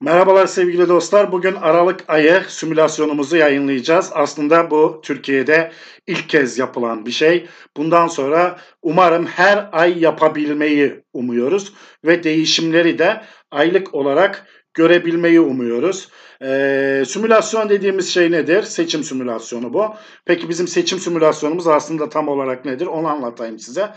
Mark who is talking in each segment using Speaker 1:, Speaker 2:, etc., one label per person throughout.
Speaker 1: Merhabalar sevgili dostlar. Bugün Aralık ayı simülasyonumuzu yayınlayacağız. Aslında bu Türkiye'de ilk kez yapılan bir şey. Bundan sonra umarım her ay yapabilmeyi umuyoruz ve değişimleri de aylık olarak görebilmeyi umuyoruz. Ee, simülasyon dediğimiz şey nedir? Seçim simülasyonu bu. Peki bizim seçim simülasyonumuz aslında tam olarak nedir? Onu anlatayım size.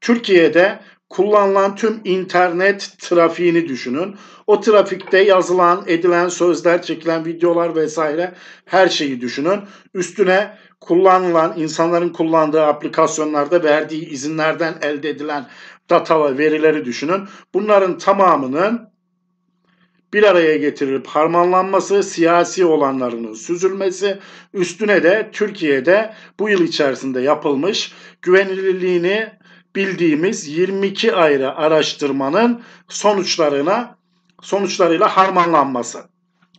Speaker 1: Türkiye'de kullanılan tüm internet trafiğini düşünün. O trafikte yazılan, edilen sözler, çekilen videolar vesaire her şeyi düşünün. Üstüne kullanılan, insanların kullandığı aplikasyonlarda verdiği izinlerden elde edilen data ve verileri düşünün. Bunların tamamının bir araya getirilip harmanlanması, siyasi olanlarının süzülmesi, üstüne de Türkiye'de bu yıl içerisinde yapılmış güvenilirliğini bildiğimiz 22 ayrı araştırmanın sonuçlarına sonuçlarıyla harmanlanması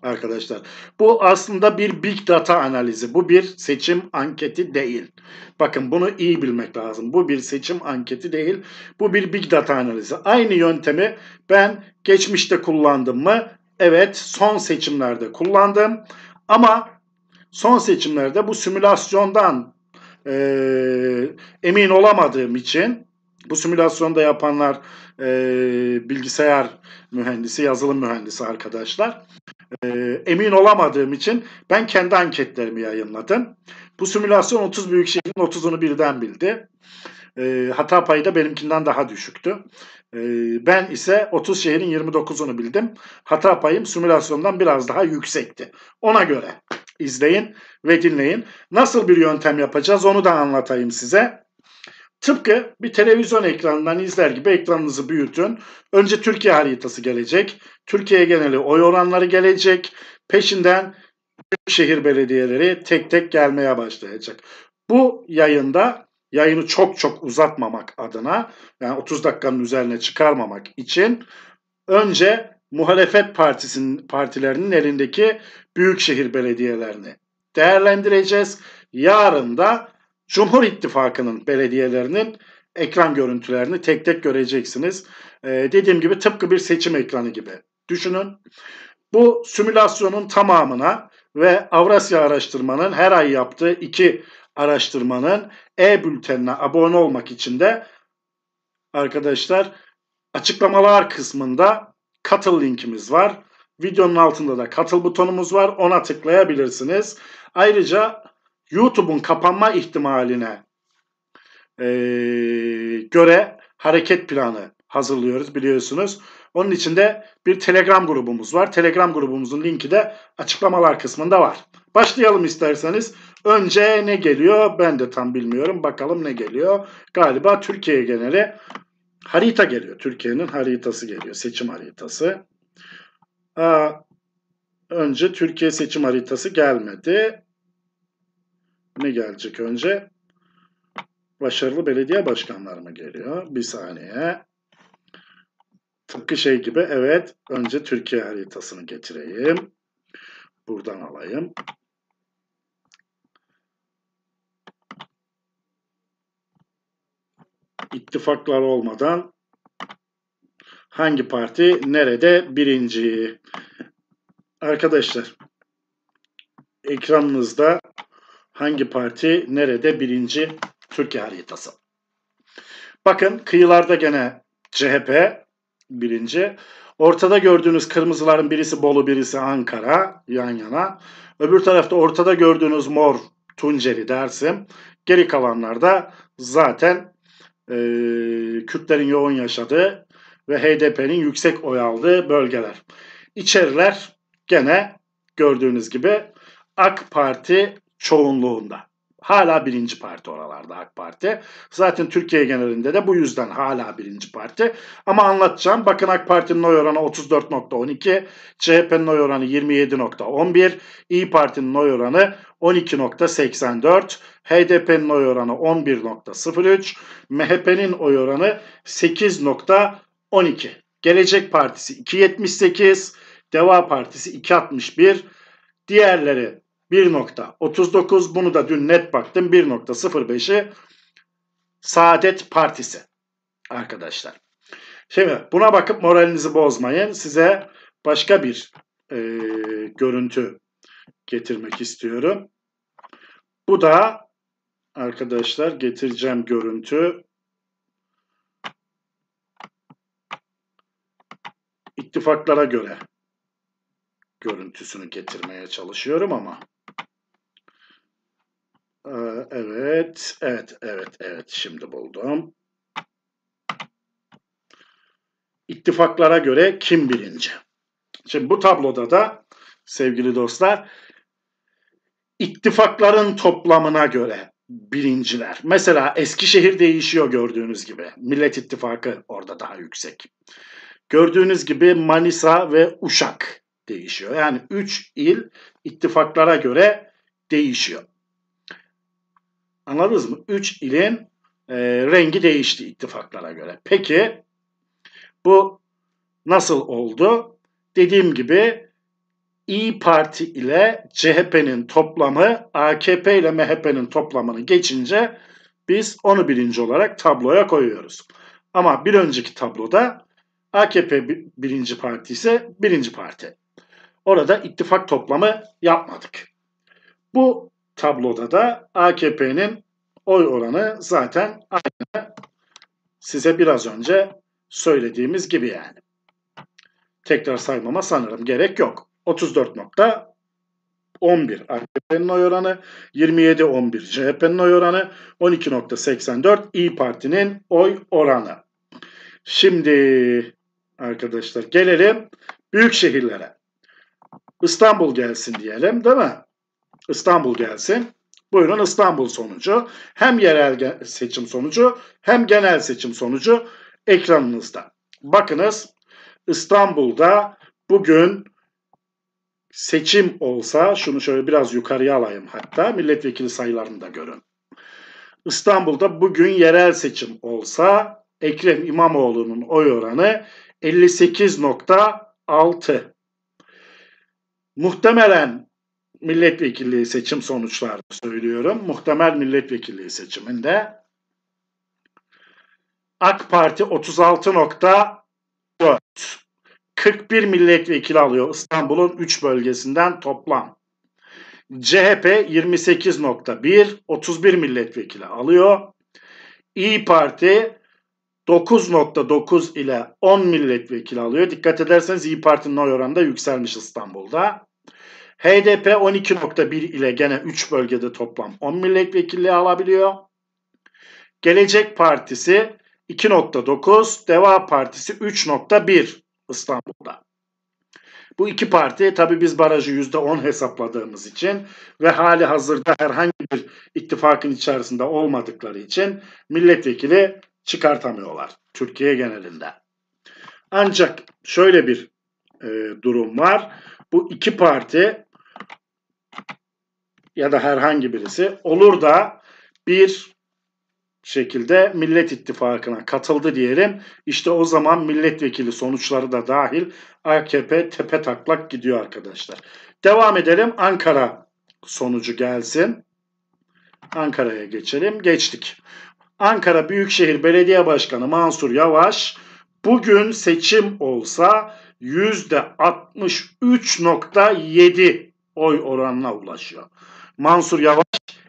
Speaker 1: arkadaşlar. Bu aslında bir big data analizi. Bu bir seçim anketi değil. Bakın bunu iyi bilmek lazım. Bu bir seçim anketi değil. Bu bir big data analizi. Aynı yöntemi ben geçmişte kullandım mı? Evet, son seçimlerde kullandım. Ama son seçimlerde bu simülasyondan e, emin olamadığım için bu simülasyonu da yapanlar e, bilgisayar mühendisi, yazılım mühendisi arkadaşlar. E, emin olamadığım için ben kendi anketlerimi yayınladım. Bu simülasyon 30 büyük şehrin 30'unu birden bildi. E, hata payı da benimkinden daha düşüktü. E, ben ise 30 şehrin 29'unu bildim. Hata payım simülasyondan biraz daha yüksekti. Ona göre izleyin ve dinleyin. Nasıl bir yöntem yapacağız onu da anlatayım size. Tıpkı bir televizyon ekranından izler gibi ekranınızı büyütün. Önce Türkiye haritası gelecek. Türkiye geneli oy oranları gelecek. Peşinden şehir belediyeleri tek tek gelmeye başlayacak. Bu yayında yayını çok çok uzatmamak adına yani 30 dakikanın üzerine çıkarmamak için önce muhalefet partisinin partilerinin elindeki büyükşehir belediyelerini değerlendireceğiz. Yarın da Cumhur İttifakı'nın belediyelerinin ekran görüntülerini tek tek göreceksiniz. Ee, dediğim gibi tıpkı bir seçim ekranı gibi düşünün. Bu simülasyonun tamamına ve Avrasya Araştırma'nın her ay yaptığı iki araştırmanın e-bültenine abone olmak için de arkadaşlar açıklamalar kısmında katıl linkimiz var. Videonun altında da katıl butonumuz var. Ona tıklayabilirsiniz. Ayrıca YouTube'un kapanma ihtimaline e, göre hareket planı hazırlıyoruz biliyorsunuz. Onun içinde bir Telegram grubumuz var. Telegram grubumuzun linki de açıklamalar kısmında var. Başlayalım isterseniz. Önce ne geliyor? Ben de tam bilmiyorum. Bakalım ne geliyor? Galiba Türkiye geneli harita geliyor. Türkiye'nin haritası geliyor. Seçim haritası. Aa, önce Türkiye seçim haritası gelmedi ne gelecek önce? Başarılı belediye başkanları mı geliyor? Bir saniye. Tıpkı şey gibi evet önce Türkiye haritasını getireyim. Buradan alayım. İttifaklar olmadan hangi parti nerede birinci? Arkadaşlar ekranınızda Hangi parti nerede birinci Türkiye haritası. Bakın kıyılarda gene CHP birinci. Ortada gördüğünüz kırmızıların birisi Bolu birisi Ankara yan yana. Öbür tarafta ortada gördüğünüz mor Tunceli Dersim. Geri kalanlarda zaten e, Kürtlerin yoğun yaşadığı ve HDP'nin yüksek oy aldığı bölgeler. İçeriler gene gördüğünüz gibi AK Parti çoğunluğunda. Hala birinci parti oralarda AK Parti. Zaten Türkiye genelinde de bu yüzden hala birinci parti. Ama anlatacağım. Bakın AK Parti'nin oy oranı 34.12, CHP'nin oy oranı 27.11, İyi Parti'nin oy oranı 12.84, HDP'nin oy oranı 11.03, MHP'nin oy oranı 8.12. Gelecek Partisi 2.78, Deva Partisi 2.61, diğerleri 1.39 bunu da dün net baktım 1.05'i Saadet Partisi arkadaşlar. Şimdi buna bakıp moralinizi bozmayın. Size başka bir e, görüntü getirmek istiyorum. Bu da arkadaşlar getireceğim görüntü. ittifaklara göre görüntüsünü getirmeye çalışıyorum ama ee, evet, evet, evet, evet. Şimdi buldum. İttifaklara göre kim birinci? Şimdi bu tabloda da sevgili dostlar ittifakların toplamına göre birinciler. Mesela Eskişehir değişiyor gördüğünüz gibi. Millet İttifakı orada daha yüksek. Gördüğünüz gibi Manisa ve Uşak değişiyor. Yani 3 il ittifaklara göre değişiyor. Anladınız mı? 3 ilin e, rengi değişti ittifaklara göre. Peki bu nasıl oldu? Dediğim gibi İyi Parti ile CHP'nin toplamı AKP ile MHP'nin toplamını geçince biz onu birinci olarak tabloya koyuyoruz. Ama bir önceki tabloda AKP birinci parti ise birinci parti. Orada ittifak toplamı yapmadık. Bu tabloda da AKP'nin oy oranı zaten aynı. Size biraz önce söylediğimiz gibi yani. Tekrar saymama sanırım gerek yok. 34.11 AKP'nin oy oranı, 27.11 CHP'nin oy oranı, 12.84 İyi Parti'nin oy oranı. Şimdi arkadaşlar gelelim büyük şehirlere. İstanbul gelsin diyelim değil mi? İstanbul gelsin. buyurun İstanbul sonucu hem yerel seçim sonucu hem genel seçim sonucu ekranınızda. Bakınız İstanbul'da bugün seçim olsa şunu şöyle biraz yukarıya alayım hatta milletvekili sayılarını da görün. İstanbul'da bugün yerel seçim olsa Ekrem İmamoğlu'nun oy oranı 58.6. Muhtemelen milletvekilliği seçim sonuçlarını söylüyorum. Muhtemel milletvekilliği seçiminde AK Parti 36.4 41 milletvekili alıyor İstanbul'un 3 bölgesinden toplam. CHP 28.1 31 milletvekili alıyor. İyi Parti 9.9 ile 10 milletvekili alıyor. Dikkat ederseniz İyi Parti'nin oy oranı da yükselmiş İstanbul'da. HDP 12.1 ile gene 3 bölgede toplam 10 milletvekilliği alabiliyor. Gelecek Partisi 2.9, Deva Partisi 3.1 İstanbul'da. Bu iki parti tabi biz barajı %10 hesapladığımız için ve hali hazırda herhangi bir ittifakın içerisinde olmadıkları için milletvekili çıkartamıyorlar Türkiye genelinde. Ancak şöyle bir e, durum var. Bu iki parti ya da herhangi birisi olur da bir şekilde Millet İttifakı'na katıldı diyelim. İşte o zaman milletvekili sonuçları da dahil AKP tepe taklak gidiyor arkadaşlar. Devam edelim Ankara sonucu gelsin. Ankara'ya geçelim. Geçtik. Ankara Büyükşehir Belediye Başkanı Mansur Yavaş bugün seçim olsa %63.7 oy oranına ulaşıyor. Mansur Yavaş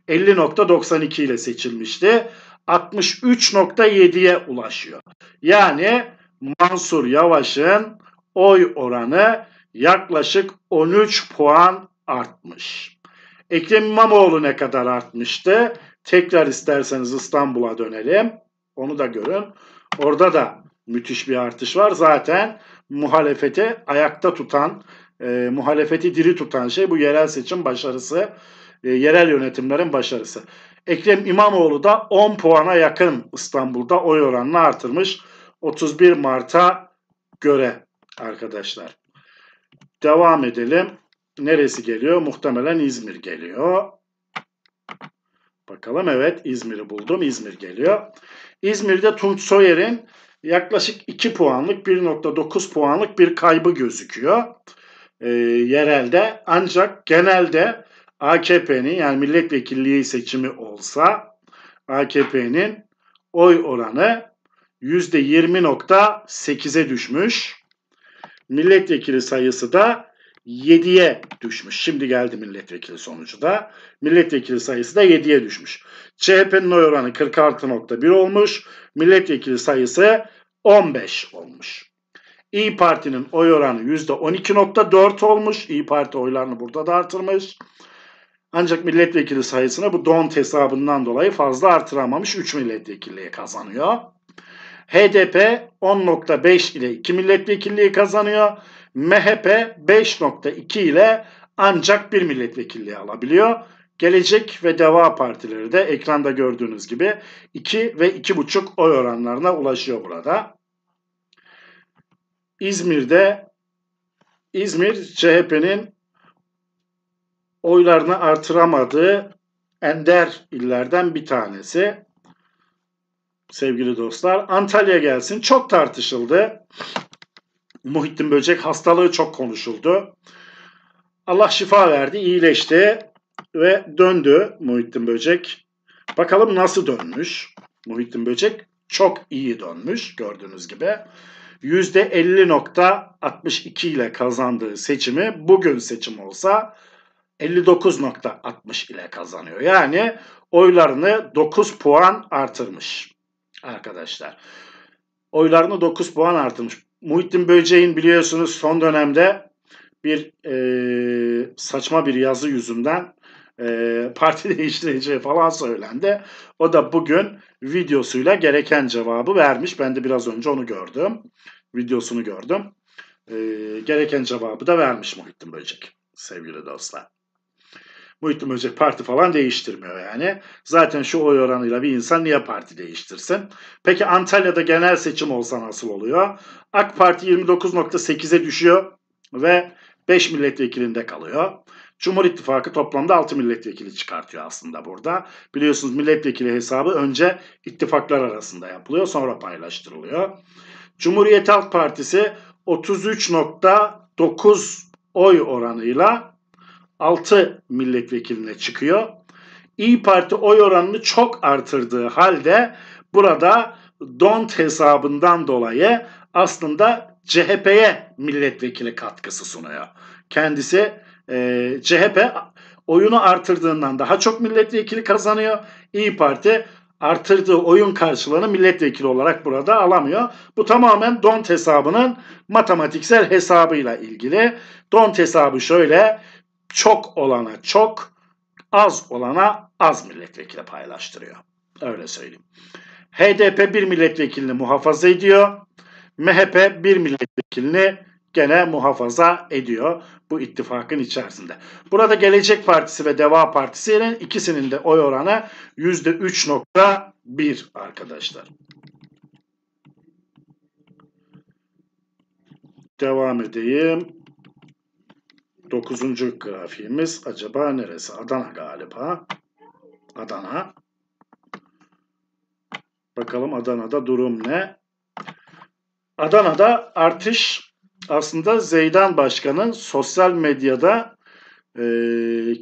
Speaker 1: 50.92 ile seçilmişti. 63.7'ye ulaşıyor. Yani Mansur Yavaş'ın oy oranı yaklaşık 13 puan artmış. Ekrem İmamoğlu ne kadar artmıştı? Tekrar isterseniz İstanbul'a dönelim. Onu da görün. Orada da müthiş bir artış var. Zaten muhalefeti ayakta tutan, e, muhalefeti diri tutan şey bu yerel seçim başarısı. E, yerel yönetimlerin başarısı. Ekrem İmamoğlu da 10 puana yakın İstanbul'da oy oranını artırmış 31 Mart'a göre arkadaşlar. Devam edelim. Neresi geliyor? Muhtemelen İzmir geliyor. Bakalım evet İzmir'i buldum. İzmir geliyor. İzmir'de Tunç Soyer'in yaklaşık 2 puanlık 1.9 puanlık bir kaybı gözüküyor. E, yerelde ancak genelde AKP'nin yani milletvekilliği seçimi olsa AKP'nin oy oranı %20.8'e düşmüş. Milletvekili sayısı da 7'ye düşmüş. Şimdi geldi milletvekili sonucu da. Milletvekili sayısı da 7'ye düşmüş. CHP'nin oy oranı 46.1 olmuş. Milletvekili sayısı 15 olmuş. İyi Parti'nin oy oranı %12.4 olmuş. İyi Parti oylarını burada da artırmış. Ancak milletvekili sayısını bu don hesabından dolayı fazla artıramamış 3 milletvekilliği kazanıyor. HDP 10.5 ile 2 milletvekilliği kazanıyor. MHP 5.2 ile ancak 1 milletvekilliği alabiliyor. Gelecek ve Deva Partileri de ekranda gördüğünüz gibi 2 ve 2,5 oy oranlarına ulaşıyor burada. İzmir'de İzmir CHP'nin oylarını artıramadığı ender illerden bir tanesi. Sevgili dostlar Antalya gelsin çok tartışıldı. Muhittin Böcek hastalığı çok konuşuldu. Allah şifa verdi, iyileşti ve döndü Muhittin Böcek. Bakalım nasıl dönmüş Muhittin Böcek? Çok iyi dönmüş gördüğünüz gibi. %50.62 ile kazandığı seçimi bugün seçim olsa 59.60 ile kazanıyor. Yani oylarını 9 puan artırmış arkadaşlar. Oylarını 9 puan artırmış. Muhittin Böceğin biliyorsunuz son dönemde bir e, saçma bir yazı yüzünden e, parti değiştireceği falan söylendi. O da bugün videosuyla gereken cevabı vermiş. Ben de biraz önce onu gördüm. Videosunu gördüm. E, gereken cevabı da vermiş Muhittin Böcek sevgili dostlar. Muhittin Böcek parti falan değiştirmiyor yani. Zaten şu oy oranıyla bir insan niye parti değiştirsin? Peki Antalya'da genel seçim olsa nasıl oluyor? AK Parti 29.8'e düşüyor ve 5 milletvekilinde kalıyor. Cumhur İttifakı toplamda 6 milletvekili çıkartıyor aslında burada. Biliyorsunuz milletvekili hesabı önce ittifaklar arasında yapılıyor sonra paylaştırılıyor. Cumhuriyet Halk Partisi 33.9 oy oranıyla 6 milletvekiline çıkıyor. İyi Parti oy oranını çok artırdığı halde burada don't hesabından dolayı aslında CHP'ye milletvekili katkısı sunuyor. Kendisi e, CHP oyunu artırdığından daha çok milletvekili kazanıyor. İyi Parti artırdığı oyun karşılığını milletvekili olarak burada alamıyor. Bu tamamen don't hesabının matematiksel hesabıyla ilgili. Don't hesabı şöyle çok olana çok, az olana az milletvekili paylaştırıyor. Öyle söyleyeyim. HDP bir milletvekilini muhafaza ediyor. MHP bir milletvekilini gene muhafaza ediyor bu ittifakın içerisinde. Burada Gelecek Partisi ve Deva Partisi'nin ikisinin de oy oranı %3.1 arkadaşlar. Devam edeyim. Dokuzuncu grafiğimiz e, acaba neresi? Adana galiba. Adana. Bakalım Adana'da durum ne? Adana'da artış aslında Zeydan Başkan'ın sosyal medyada e,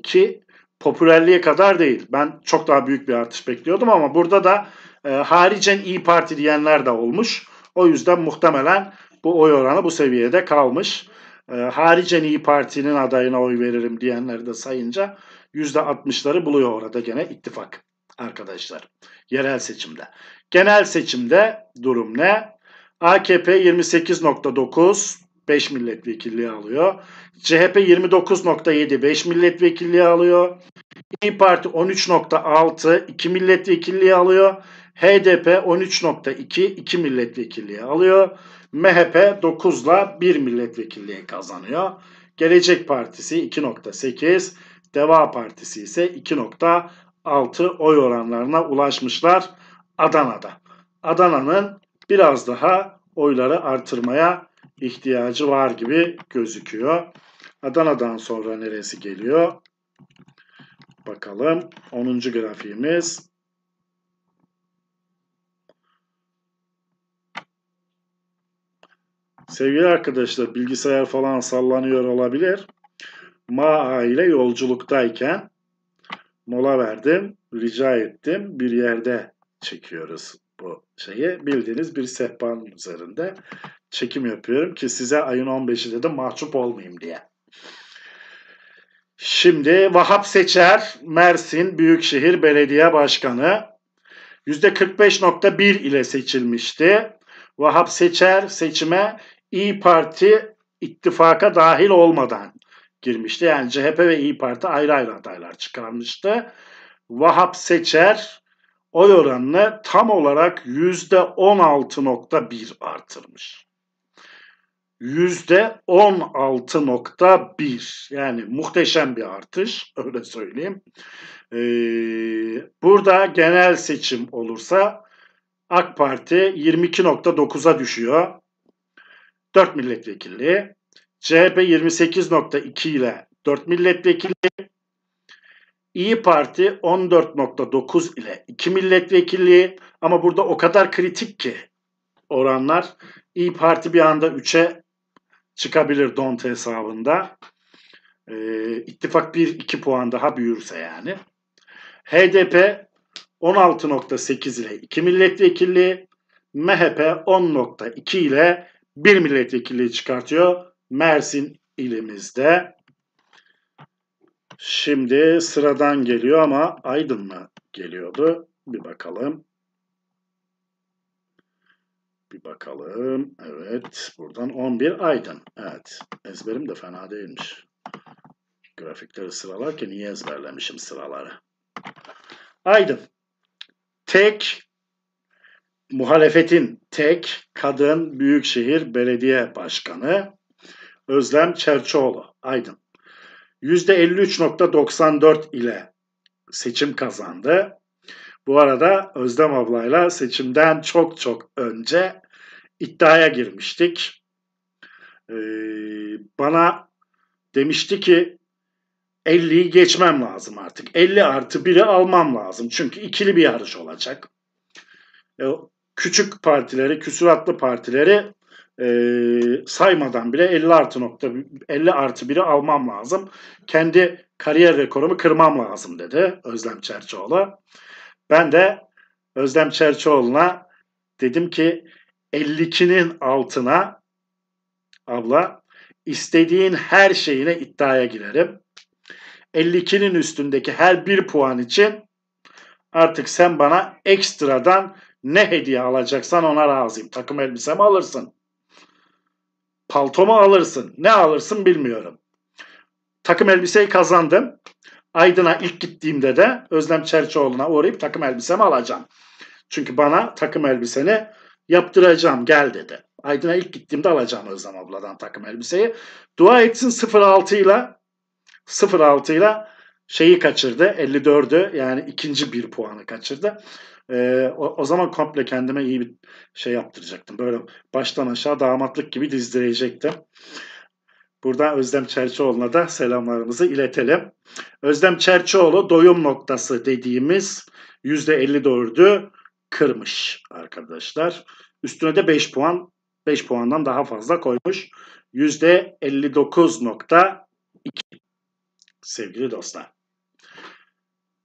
Speaker 1: ki popülerliğe kadar değil. Ben çok daha büyük bir artış bekliyordum ama burada da e, haricen İyi Parti diyenler de olmuş. O yüzden muhtemelen bu oy oranı bu seviyede kalmış e, haricen İyi Parti'nin adayına oy veririm diyenleri de sayınca %60'ları buluyor orada gene ittifak arkadaşlar. Yerel seçimde. Genel seçimde durum ne? AKP 28.9 5 milletvekilliği alıyor. CHP 29.7 5 milletvekilliği alıyor. İyi Parti 13.6 2 milletvekilliği alıyor. HDP 13.2 2 milletvekilliği alıyor. MHP 9 ile 1 milletvekilliği kazanıyor. Gelecek Partisi 2.8, Deva Partisi ise 2.6 oy oranlarına ulaşmışlar Adana'da. Adana'nın biraz daha oyları artırmaya ihtiyacı var gibi gözüküyor. Adana'dan sonra neresi geliyor? Bakalım 10. grafiğimiz Sevgili arkadaşlar bilgisayar falan sallanıyor olabilir. Maa ile yolculuktayken mola verdim, rica ettim. Bir yerde çekiyoruz bu şeyi. Bildiğiniz bir sehpanın üzerinde çekim yapıyorum ki size ayın 15'inde de mahcup olmayayım diye. Şimdi Vahap Seçer, Mersin Büyükşehir Belediye Başkanı %45.1 ile seçilmişti. Vahap Seçer seçime İyi Parti ittifaka dahil olmadan girmişti. Yani CHP ve İyi Parti ayrı ayrı adaylar çıkarmıştı. Vahap Seçer oy oranını tam olarak %16.1 artırmış. %16.1 yani muhteşem bir artış öyle söyleyeyim. Ee, burada genel seçim olursa AK Parti 22.9'a düşüyor. 4 milletvekilliği. CHP 28.2 ile 4 milletvekili. İyi Parti 14.9 ile 2 milletvekilliği ama burada o kadar kritik ki oranlar İyi Parti bir anda 3'e çıkabilir Don'te hesabında. Ee, ittifak 1-2 puan daha büyürse yani. HDP 16.8 ile 2 milletvekilliği, MHP 10.2 ile bir milletvekili çıkartıyor Mersin ilimizde. Şimdi sıradan geliyor ama Aydın mı geliyordu. Bir bakalım. Bir bakalım. Evet. Buradan 11 Aydın. Evet. Ezberim de fena değilmiş. Grafikleri sıralarken iyi ezberlemişim sıraları. Aydın. Tek Muhalefetin tek kadın büyükşehir belediye başkanı Özlem Çerçoğlu Aydın. %53.94 ile seçim kazandı. Bu arada Özlem ablayla seçimden çok çok önce iddiaya girmiştik. Ee, bana demişti ki 50'yi geçmem lazım artık. 50 artı 1'i almam lazım. Çünkü ikili bir yarış olacak. E, küçük partileri, küsuratlı partileri e, saymadan bile 50 artı nokta 50 artı 1'i almam lazım. Kendi kariyer rekorumu kırmam lazım dedi Özlem Çerçoğlu. Ben de Özlem Çerçoğlu'na dedim ki 52'nin altına abla istediğin her şeyine iddiaya girerim. 52'nin üstündeki her bir puan için artık sen bana ekstradan ne hediye alacaksan ona razıyım. Takım elbise mi alırsın? Palto mu alırsın? Ne alırsın bilmiyorum. Takım elbiseyi kazandım. Aydın'a ilk gittiğimde de Özlem Çerçoğlu'na uğrayıp takım elbisemi alacağım. Çünkü bana takım elbiseni yaptıracağım gel dedi. Aydın'a ilk gittiğimde alacağım Özlem abladan takım elbiseyi. Dua etsin 06 ile 06 ile şeyi kaçırdı. 54'ü yani ikinci bir puanı kaçırdı. E, o, o zaman komple kendime iyi bir şey yaptıracaktım. Böyle baştan aşağı damatlık gibi dizdirecektim. Buradan Özlem Çerçioğlu'na da selamlarımızı iletelim. Özlem Çerçioğlu doyum noktası dediğimiz %54'ü kırmış arkadaşlar. Üstüne de 5 puan, 5 puandan daha fazla koymuş. %59.2 sevgili dostlar.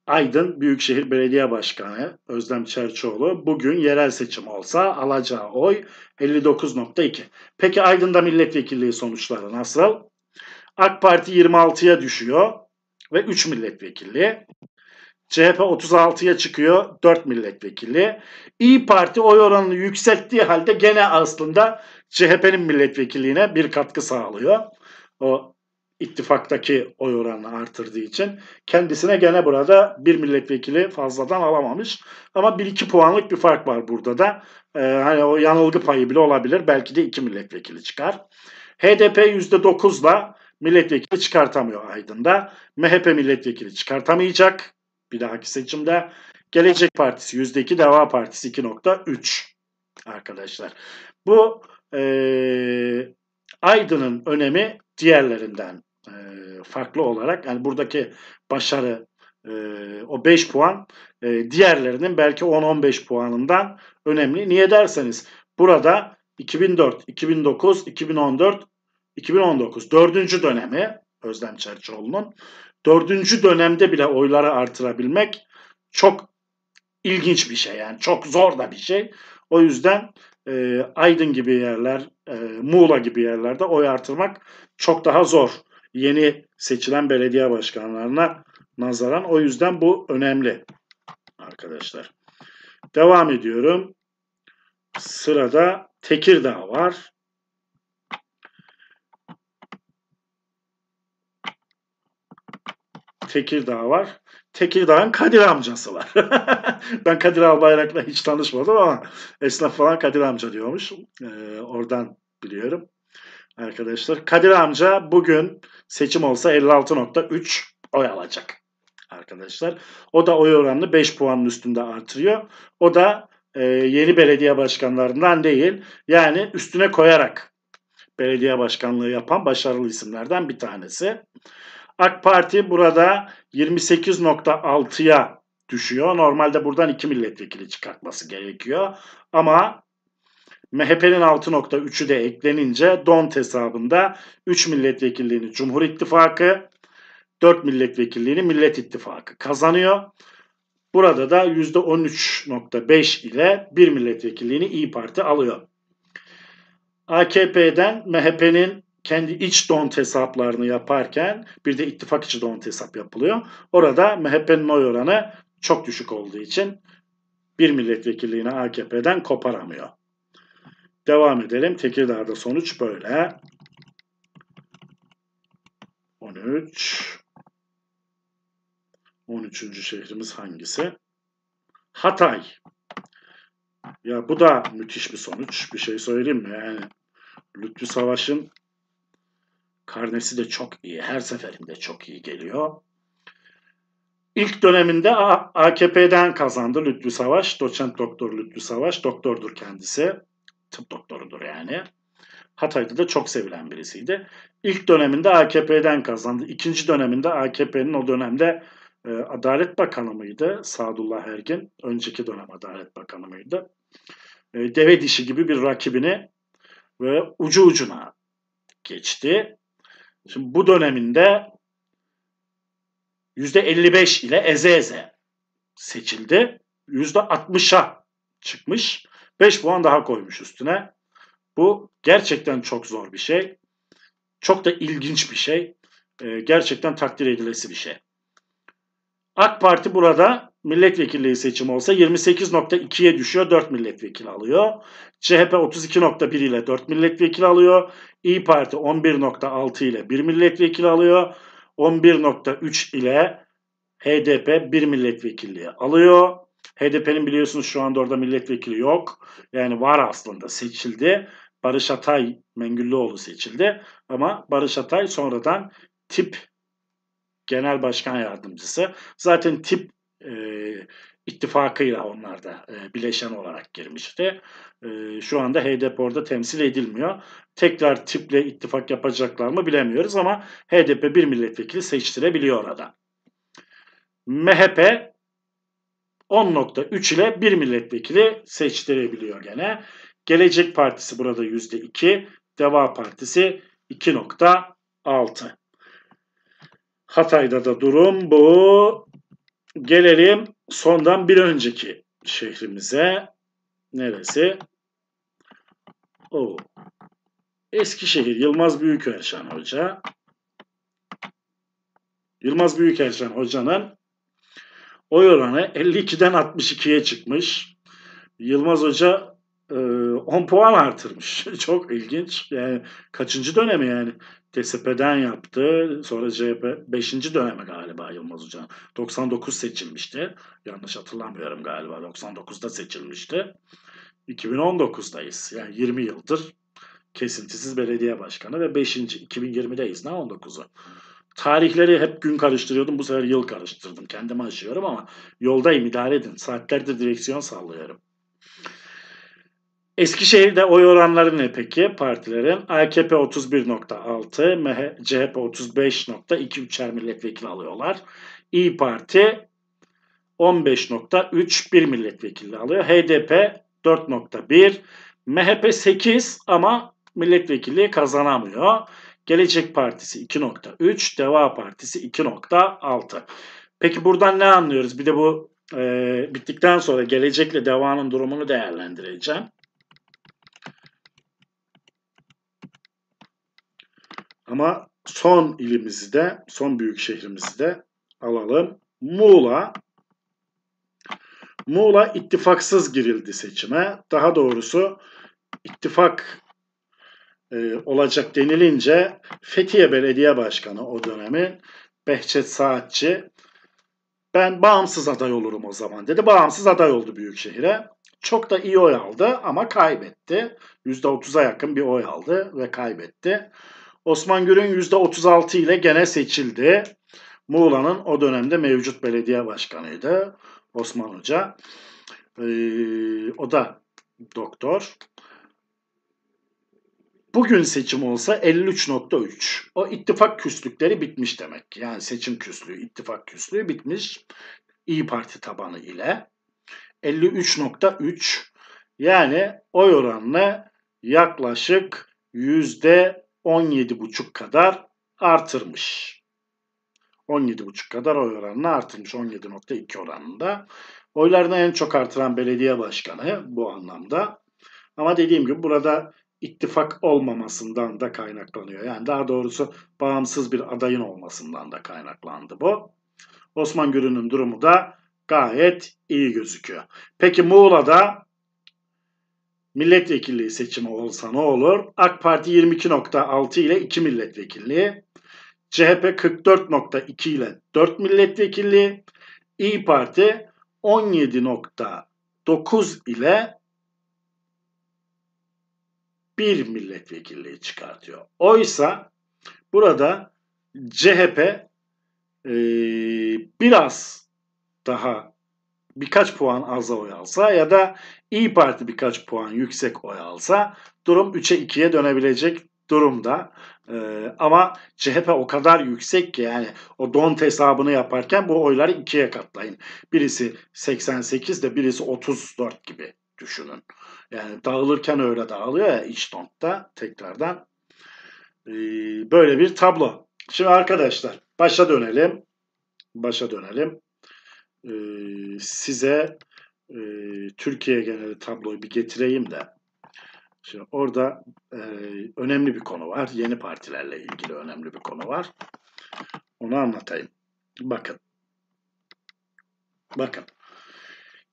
Speaker 1: Aydın Büyükşehir Belediye Başkanı Özlem Çerçoğlu bugün yerel seçim olsa alacağı oy 59.2. Peki Aydın'da milletvekilliği sonuçları nasıl? AK Parti 26'ya düşüyor ve 3 milletvekili, CHP 36'ya çıkıyor 4 milletvekili. İyi Parti oy oranını yükselttiği halde gene aslında CHP'nin milletvekilliğine bir katkı sağlıyor. O ittifaktaki oy oranını artırdığı için kendisine gene burada bir milletvekili fazladan alamamış. Ama 1-2 puanlık bir fark var burada da. Ee, hani o yanılgı payı bile olabilir. Belki de 2 milletvekili çıkar. HDP %9'la milletvekili çıkartamıyor Aydın'da. MHP milletvekili çıkartamayacak bir dahaki seçimde. Gelecek Partisi %2, Deva Partisi 2.3 arkadaşlar. Bu e, Aydın'ın önemi diğerlerinden e, farklı olarak yani buradaki başarı e, o 5 puan e, diğerlerinin belki 10-15 puanından önemli. Niye derseniz burada 2004, 2009, 2014, 2019 dördüncü dönemi Özlem Çerçoğlu'nun dördüncü dönemde bile oyları artırabilmek çok ilginç bir şey yani çok zor da bir şey. O yüzden e, Aydın gibi yerler, e, Muğla gibi yerlerde oy artırmak çok daha zor yeni seçilen belediye başkanlarına nazaran. O yüzden bu önemli arkadaşlar. Devam ediyorum. Sırada Tekirdağ var. Tekirdağ var. Tekirdağ'ın Kadir amcası var. ben Kadir Albayrak'la hiç tanışmadım ama esnaf falan Kadir amca diyormuş. Ee, oradan biliyorum arkadaşlar. Kadir amca bugün seçim olsa 56.3 oy alacak arkadaşlar. O da oy oranını 5 puanın üstünde artırıyor. O da e, yeni belediye başkanlarından değil yani üstüne koyarak belediye başkanlığı yapan başarılı isimlerden bir tanesi. AK Parti burada 28.6'ya düşüyor. Normalde buradan iki milletvekili çıkartması gerekiyor. Ama MHP'nin 6.3'ü de eklenince DONT hesabında 3 milletvekilliğini Cumhur İttifakı, 4 milletvekilliğini Millet İttifakı kazanıyor. Burada da %13.5 ile 1 milletvekilliğini İyi Parti alıyor. AKP'den MHP'nin kendi iç DONT hesaplarını yaparken bir de ittifak içi DONT hesap yapılıyor. Orada MHP'nin oy oranı çok düşük olduğu için bir milletvekilliğini AKP'den koparamıyor. Devam edelim. Tekirdağ'da sonuç böyle. 13 13. şehrimiz hangisi? Hatay. Ya bu da müthiş bir sonuç. Bir şey söyleyeyim mi? Yani Lütfü Savaş'ın karnesi de çok iyi. Her seferinde çok iyi geliyor. İlk döneminde AKP'den kazandı Lütfü Savaş. Doçent doktor Lütfü Savaş. Doktordur kendisi tıp doktorudur yani. Hatay'da da çok sevilen birisiydi. İlk döneminde AKP'den kazandı. İkinci döneminde AKP'nin o dönemde e, Adalet Bakanı mıydı? Sadullah Ergin. Önceki dönem Adalet Bakanı mıydı? E, deve dişi gibi bir rakibini ve ucu ucuna geçti. Şimdi bu döneminde %55 ile eze eze seçildi. %60'a çıkmış. 5 puan daha koymuş üstüne. Bu gerçekten çok zor bir şey. Çok da ilginç bir şey. E, gerçekten takdir edilesi bir şey. AK Parti burada milletvekilliği seçimi olsa 28.2'ye düşüyor 4 milletvekili alıyor. CHP 32.1 ile 4 milletvekili alıyor. İyi Parti 11.6 ile 1 milletvekili alıyor. 11.3 ile HDP 1 milletvekilliği alıyor. HDP'nin biliyorsunuz şu anda orada milletvekili yok. Yani var aslında seçildi. Barış Atay Mengüllüoğlu seçildi. Ama Barış Atay sonradan tip genel başkan yardımcısı. Zaten tip e, ittifakıyla onlar da e, bileşen olarak girmişti. E, şu anda HDP orada temsil edilmiyor. Tekrar tiple ittifak yapacaklar mı bilemiyoruz ama HDP bir milletvekili seçtirebiliyor orada. MHP 10.3 ile bir milletvekili seçtirebiliyor gene. Gelecek Partisi burada %2, Deva Partisi 2.6. Hatay'da da durum bu. Gelelim sondan bir önceki şehrimize. Neresi? O. Eskişehir Yılmaz Büyükelçen Hoca. Yılmaz Büyükelçen Hoca'nın oy oranı 52'den 62'ye çıkmış. Yılmaz Hoca e, 10 puan artırmış. Çok ilginç. Yani kaçıncı dönemi yani? TSP'den yaptı. Sonra CHP 5. döneme galiba Yılmaz Hoca. 99 seçilmişti. Yanlış hatırlamıyorum galiba. 99'da seçilmişti. 2019'dayız. Yani 20 yıldır kesintisiz belediye başkanı ve 5. 2020'deyiz. Ne 19'u? Tarihleri hep gün karıştırıyordum. Bu sefer yıl karıştırdım. Kendimi aşıyorum ama yoldayım idare edin. Saatlerde direksiyon sallıyorum. Eskişehir'de oy oranları ne peki partilerin? AKP 31.6, CHP 35.2 üçer milletvekili alıyorlar. İyi Parti 15.3 bir milletvekili alıyor. HDP 4.1, MHP 8 ama milletvekili kazanamıyor. Gelecek Partisi 2.3, Deva Partisi 2.6. Peki buradan ne anlıyoruz? Bir de bu e, bittikten sonra gelecekle devanın durumunu değerlendireceğim. Ama son ilimizi de, son büyük şehrimizi de alalım. Muğla. Muğla ittifaksız girildi seçime. Daha doğrusu ittifak e, olacak denilince Fethiye Belediye Başkanı o dönemi Behçet Saatçi ben bağımsız aday olurum o zaman dedi. Bağımsız aday oldu Büyükşehir'e. Çok da iyi oy aldı ama kaybetti. %30'a yakın bir oy aldı ve kaybetti. Osman Gür'ün %36 ile gene seçildi. Muğla'nın o dönemde mevcut belediye başkanıydı Osman Hoca. Ee, o da doktor. Bugün seçim olsa 53.3. O ittifak küslükleri bitmiş demek. Yani seçim küslüğü, ittifak küslüğü bitmiş. İyi Parti tabanı ile 53.3 yani oy oranını yaklaşık %17,5 kadar artırmış. 17,5 kadar oy oranını artırmış 17.2 oranında. Oylarını en çok artıran belediye başkanı bu anlamda. Ama dediğim gibi burada ittifak olmamasından da kaynaklanıyor. Yani daha doğrusu bağımsız bir adayın olmasından da kaynaklandı bu. Osman Gürü'nün durumu da gayet iyi gözüküyor. Peki Muğla'da milletvekilliği seçimi olsa ne olur? AK Parti 22.6 ile 2 milletvekilliği, CHP 44.2 ile 4 milletvekilliği, İyi Parti 17.9 ile bir milletvekilliği çıkartıyor. Oysa burada CHP e, biraz daha birkaç puan az oy alsa ya da İyi Parti birkaç puan yüksek oy alsa durum 3'e 2'ye dönebilecek durumda. Ee, ama CHP o kadar yüksek ki yani o don hesabını yaparken bu oyları ikiye katlayın. Birisi 88 de birisi 34 gibi düşünün. Yani dağılırken öyle dağılıyor ya içtonkta tekrardan. Ee, böyle bir tablo. Şimdi arkadaşlar başa dönelim. Başa dönelim. Ee, size e, Türkiye geneli tabloyu bir getireyim de. Şimdi orada e, önemli bir konu var. Yeni partilerle ilgili önemli bir konu var. Onu anlatayım. Bakın. Bakın.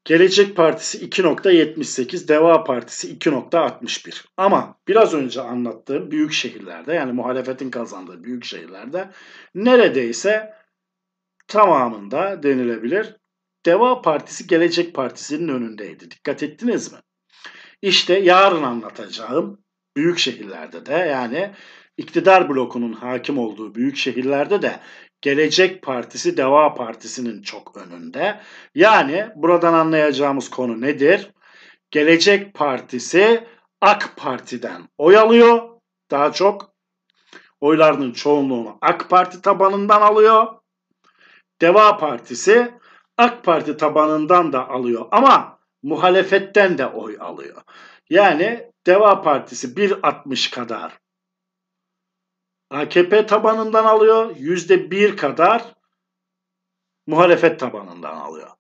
Speaker 1: Gelecek Partisi 2.78, Deva Partisi 2.61. Ama biraz önce anlattığım büyük şehirlerde yani muhalefetin kazandığı büyük şehirlerde neredeyse tamamında denilebilir Deva Partisi Gelecek Partisi'nin önündeydi. Dikkat ettiniz mi? İşte yarın anlatacağım büyük şehirlerde de yani iktidar blokunun hakim olduğu büyük şehirlerde de Gelecek Partisi Deva Partisi'nin çok önünde. Yani buradan anlayacağımız konu nedir? Gelecek Partisi AK Parti'den oy alıyor. Daha çok oylarının çoğunluğunu AK Parti tabanından alıyor. Deva Partisi AK Parti tabanından da alıyor ama muhalefetten de oy alıyor. Yani Deva Partisi 1.60 kadar AKP tabanından alıyor. Yüzde bir kadar muhalefet tabanından alıyor.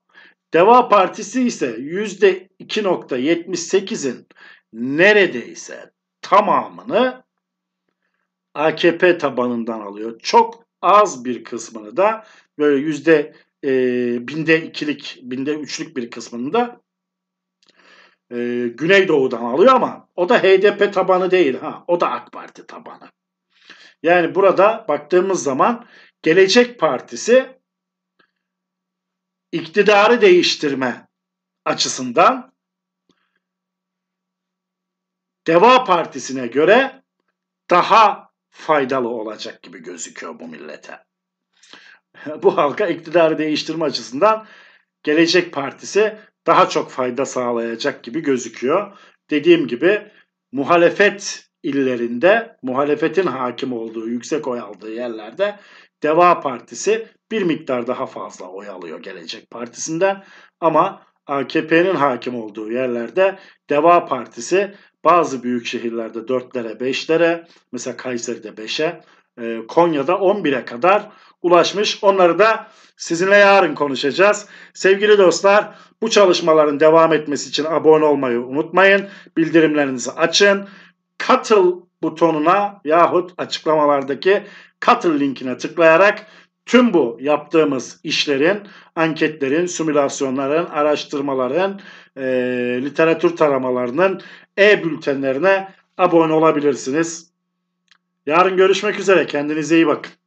Speaker 1: Deva Partisi ise yüzde 2.78'in neredeyse tamamını AKP tabanından alıyor. Çok az bir kısmını da böyle yüzde e, binde ikilik, binde üçlük bir kısmını da e, Güneydoğu'dan alıyor ama o da HDP tabanı değil ha. O da AK Parti tabanı. Yani burada baktığımız zaman Gelecek Partisi iktidarı değiştirme açısından Deva Partisi'ne göre daha faydalı olacak gibi gözüküyor bu millete. bu halka iktidarı değiştirme açısından Gelecek Partisi daha çok fayda sağlayacak gibi gözüküyor. Dediğim gibi muhalefet illerinde muhalefetin hakim olduğu, yüksek oy aldığı yerlerde Deva Partisi bir miktar daha fazla oy alıyor Gelecek Partisi'nden ama AKP'nin hakim olduğu yerlerde Deva Partisi bazı büyük şehirlerde 4'lere 5'lere mesela Kayseri'de 5'e e, Konya'da 11'e kadar ulaşmış. Onları da sizinle yarın konuşacağız. Sevgili dostlar bu çalışmaların devam etmesi için abone olmayı unutmayın. Bildirimlerinizi açın katıl butonuna yahut açıklamalardaki katıl linkine tıklayarak tüm bu yaptığımız işlerin, anketlerin, simülasyonların, araştırmaların, e, literatür taramalarının e-bültenlerine abone olabilirsiniz. Yarın görüşmek üzere. Kendinize iyi bakın.